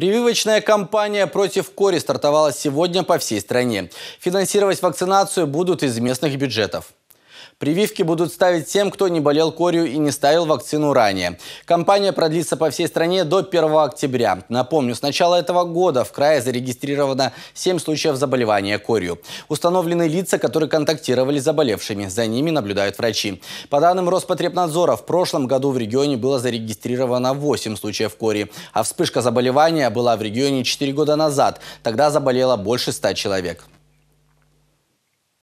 Прививочная кампания против кори стартовала сегодня по всей стране. Финансировать вакцинацию будут из местных бюджетов. Прививки будут ставить тем, кто не болел корью и не ставил вакцину ранее. Компания продлится по всей стране до 1 октября. Напомню, с начала этого года в крае зарегистрировано 7 случаев заболевания корью. Установлены лица, которые контактировали с заболевшими. За ними наблюдают врачи. По данным Роспотребнадзора, в прошлом году в регионе было зарегистрировано 8 случаев кори, а вспышка заболевания была в регионе 4 года назад. Тогда заболело больше 100 человек.